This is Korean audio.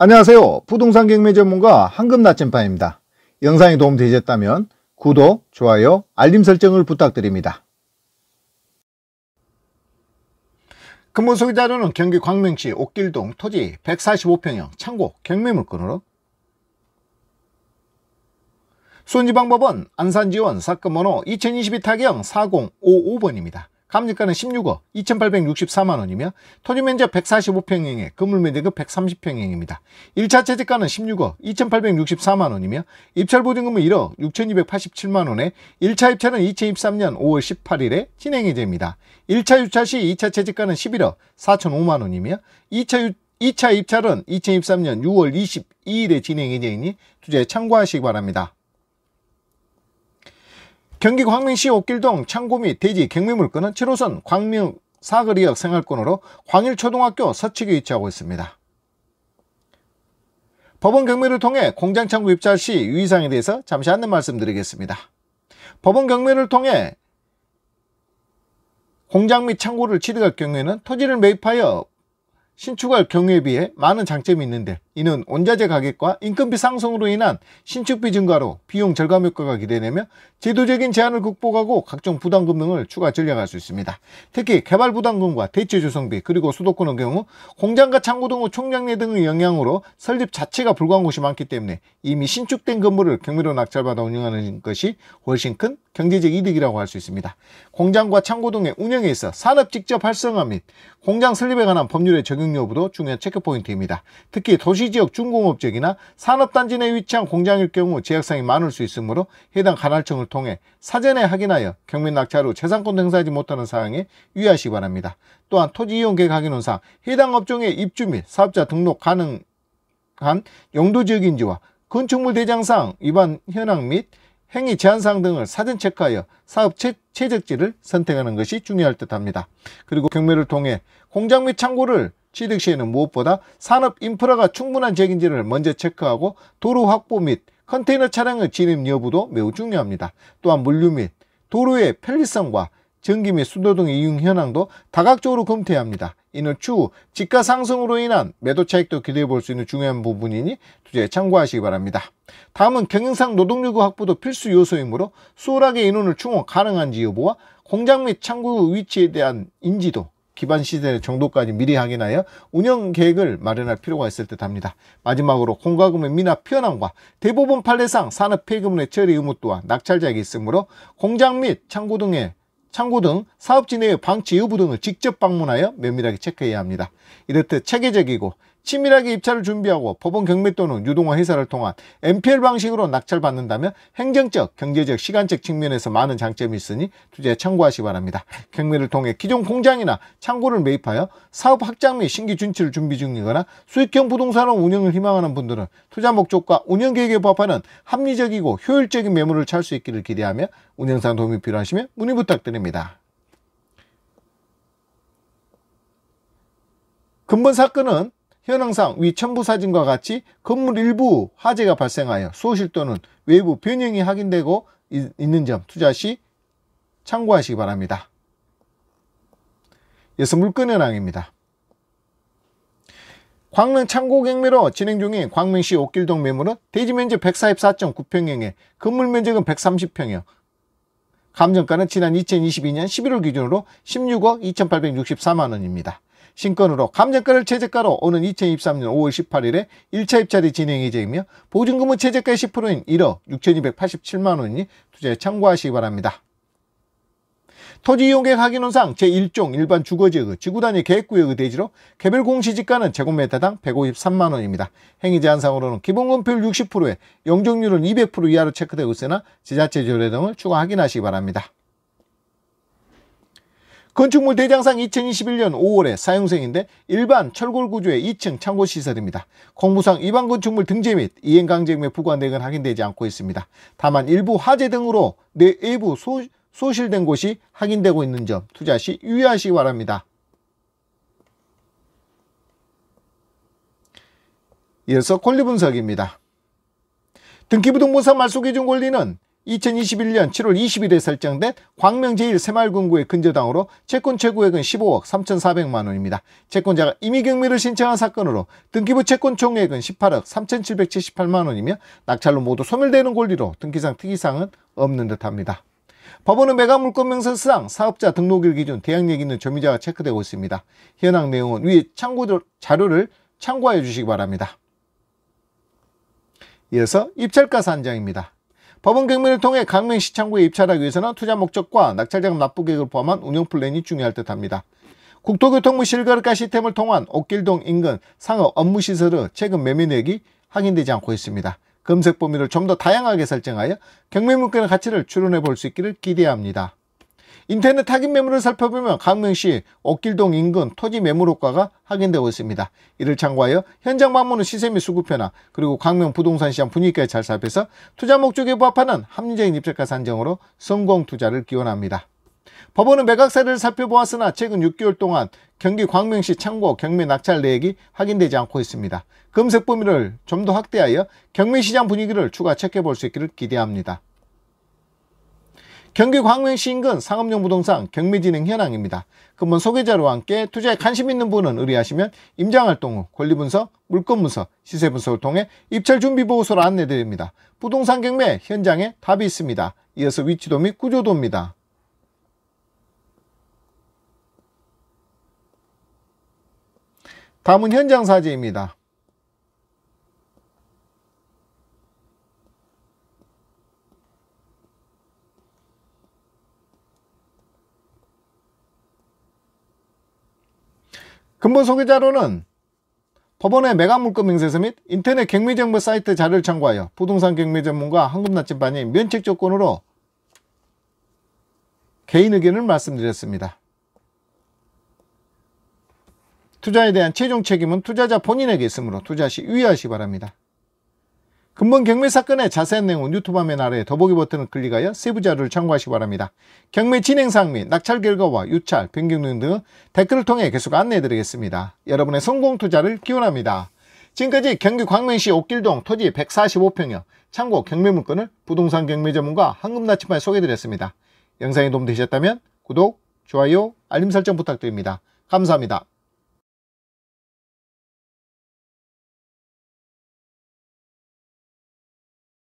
안녕하세요. 부동산 경매 전문가 황금 나침반입니다. 영상이 도움되셨다면 구독, 좋아요, 알림 설정을 부탁드립니다. 근본 소개 자료는 경기 광명시 옥길동 토지 145평형 창고 경매 물건으로 손지방법은 안산지원 사건번호 2022 타경 4055번입니다. 감리가는 16억 2864만원이며 토지 면적 145평형에 건물 면적은 130평형입니다. 1차 채집가는 16억 2864만원이며 입찰보증금은 1억 6287만원에 1차 입찰은 2023년 5월 18일에 진행이 됩니다. 1차 유찰 시 2차 채집가는 11억 4005만원이며 2차 유 2차 입찰은 2023년 6월 22일에 진행이 되니 주제 에 참고하시기 바랍니다. 경기 광명시 옥길동 창고및 대지 경매물건은 7호선 광명 사거리역 생활권으로 광일초등학교 서측에 위치하고 있습니다. 법원 경매를 통해 공장 창구 입찰 시 유의사항에 대해서 잠시 안내 말씀드리겠습니다. 법원 경매를 통해 공장 및 창고를 취득할 경우에는 토지를 매입하여 신축할 경우에 비해 많은 장점이 있는데 이는 원자재 가격과 인건비 상승으로 인한 신축비 증가로 비용 절감 효과가 기대되며 제도적인 제한을 극복하고 각종 부담금 등을 추가 절약할 수 있습니다. 특히 개발 부담금과 대체 조성비 그리고 수도권의 경우 공장과 창고 등의 총량내 등의 영향으로 설립 자체가 불가한 곳이 많기 때문에 이미 신축된 건물을 경매로 낙찰받아 운영하는 것이 훨씬 큰 경제적 이득이라고 할 수 있습니다. 공장과 창고 등의 운영에 있어 산업 직접 활성화 및 공장 설립에 관한 법률의 적용 여부도 중요한 체크포인트입니다. 특히 도시 시지역 중공업적이나 산업단지 내 위치한 공장일 경우 제약상이 많을 수 있으므로 해당 관할청을 통해 사전에 확인하여 경매 낙찰후 재산권 행사하지 못하는 사항에 유의하시기 바랍니다. 또한 토지 이용 계획 확인 원상 해당 업종의 입주 및 사업자 등록 가능한 용도지역인지와 건축물 대장상 위반 현황 및 행위 제한사항 등을 사전 체크하여 사업 채, 최적지를 선택하는 것이 중요할 듯합니다. 그리고 경매를 통해 공장 및 창고를 취득 시에는 무엇보다 산업 인프라가 충분한 지역인지를 먼저 체크하고 도로 확보 및 컨테이너 차량의 진입 여부도 매우 중요합니다. 또한 물류 및 도로의 편리성과 전기 및 수도 등의 이용 현황도 다각적으로 검토해야 합니다. 이는 추후 집가 상승으로 인한 매도 차익도 기대해 볼 수 있는 중요한 부분이니 투자에 참고하시기 바랍니다. 다음은 경영상 노동력 확보도 필수 요소이므로 수월하게 인원을 충원 가능한지 여부와 공장 및 창구 위치에 대한 인지도 기반 시세 정도까지 미리 확인하여 운영 계획을 마련할 필요가 있을 듯합니다. 마지막으로 공과금의 미납피어과대부분 판례상 산업 폐기물의 처리 의무 또한 낙찰자에게 있으므로 공장 및 창고 등의 창고 등 사업 진행의 방치 여부 등을 직접 방문하여 면밀하게 체크해야 합니다. 이렇듯 체계적이고 치밀하게 입찰을 준비하고 법원 경매 또는 유동화 회사를 통한 MPL 방식으로 낙찰 받는다면 행정적, 경제적, 시간적 측면에서 많은 장점이 있으니 투자에 참고하시기 바랍니다. 경매를 통해 기존 공장이나 창고를 매입하여 사업 확장 및 신규 진출을 준비 중이거나 수익형 부동산을 운영을 희망하는 분들은 투자 목적과 운영 계획에 부합하는 합리적이고 효율적인 매물을 찰수 있기를 기대하며 운영상 도움이 필요하시면 문의 부탁드립니다. 근본 사건은 현황상 위 첨부 사진과 같이 건물 일부 화재가 발생하여 소실 또는 외부 변형이 확인되고 있는 점 투자 시 참고하시기 바랍니다. 예서 물건 현황입니다. 광릉 창고경매로 진행 중인 광명시 옥길동 매물은 대지 면적 144.9평형에 건물 면적은 130평형, 감정가는 지난 2022년 11월 기준으로 16억 2,864만원입니다. 신건으로 감정가를 최저가로 오는 2023년 5월 18일에 1차 입찰이 진행 예정이며 보증금은 최저가의 10%인 1억 6,287만원이 투자에 참고하시기 바랍니다. 토지이용계획 확인원상 제1종 일반 주거지역 의 지구단위 계획구역의 대지로 개별 공시지가는 제곱미터당 153만원입니다. 행위 제한상으로는 기본금표율 60%에 영종률은 200% 이하로 체크되고 있으나 지자체 조례 등을 추가 확인하시기 바랍니다. 건축물 대장상 2021년 5월에 사용생인데 일반 철골 구조의 2층 창고 시설입니다. 공부상 위반 건축물 등재 및 이행 강제금의 부과 내역은 확인되지 않고 있습니다. 다만 일부 화재 등으로 내외부 소, 소실된 곳이 확인되고 있는 점 투자 시 유의하시기 바랍니다. 이어서 권리 분석입니다. 등기부등본상 말소기준 권리는 2021년 7월 20일에 설정된 광명 제일새마을군구의 근저당으로 채권 최고액은 15억 3,400만 원입니다. 채권자가 임의경매를 신청한 사건으로 등기부 채권 총액은 18억 3,778만 원이며 낙찰로 모두 소멸되는 권리로 등기상 특이사항은 없는 듯합니다. 법원은 매각물권명세상 사업자 등록일 기준 대항력 있는 점유자가 체크되고 있습니다. 현황 내용은 위에 참고 자료를 참고하여 주시기 바랍니다. 이어서 입찰가 산장입니다. 법원 경매를 통해 강릉시창구에 입찰하기 위해서는 투자 목적과 낙찰자금 납부 계획을 포함한 운영 플랜이 중요할 듯합니다. 국토교통부 실거래가 시스템을 통한 옥길동 인근 상업 업무시설의 최근 매매내역이 확인되지 않고 있습니다. 검색 범위를 좀 더 다양하게 설정하여 경매 물건의 가치를 추론해 볼 수 있기를 기대합니다. 인터넷 타깃 매물을 살펴보면 강릉시 옥길동 인근 토지 매물 효과가 확인되고 있습니다. 이를 참고하여 현장 방문 은 시세 및 수급 변화 그리고 강릉 부동산 시장 분위기까지 잘 살펴서 투자 목적에 부합하는 합리적인 입찰가 산정으로 성공 투자를 기원합니다. 법원은 매각세를 살펴보았으나 최근 6개월 동안 경기 광명시 창고 경매 낙찰 내역이 확인되지 않고 있습니다. 금색 범위를 좀 더 확대하여 경매시장 분위기를 추가 체크해 볼 수 있기를 기대합니다. 경기 광명시 인근 상업용 부동산 경매진행 현황입니다. 금본 소개자료와 함께 투자에 관심 있는 분은 의뢰하시면 임장활동 후 권리분석, 물건분석, 시세분석을 통해 입찰준비보고서를 안내드립니다. 부동산 경매 현장에 답이 있습니다. 이어서 위치도 및 구조도입니다. 다음은 현장 사제입니다 근본 소개자료는 법원의 매각물건 행세서및 인터넷 경매정보 사이트 자료를 참고하여 부동산 경매 전문가 한금나침반이 면책 조건으로 개인 의견을 말씀드렸습니다. 투자에 대한 최종 책임은 투자자 본인에게 있으므로 투자 시유의하시 바랍니다. 금번 경매 사건의 자세한 내용은 유튜브 화면 아래 더보기 버튼을 클릭하여 세부 자료를 참고하시기 바랍니다. 경매 진행상 및 낙찰 결과와 유찰, 변경 등등 댓글을 통해 계속 안내해드리겠습니다. 여러분의 성공 투자를 기원합니다. 지금까지 경기 광명시 옥길동 토지 145평형 참고 경매 문건을 부동산 경매 전문가 황금나침반에 소개해드렸습니다. 영상이 도움되셨다면 구독, 좋아요, 알림 설정 부탁드립니다. 감사합니다.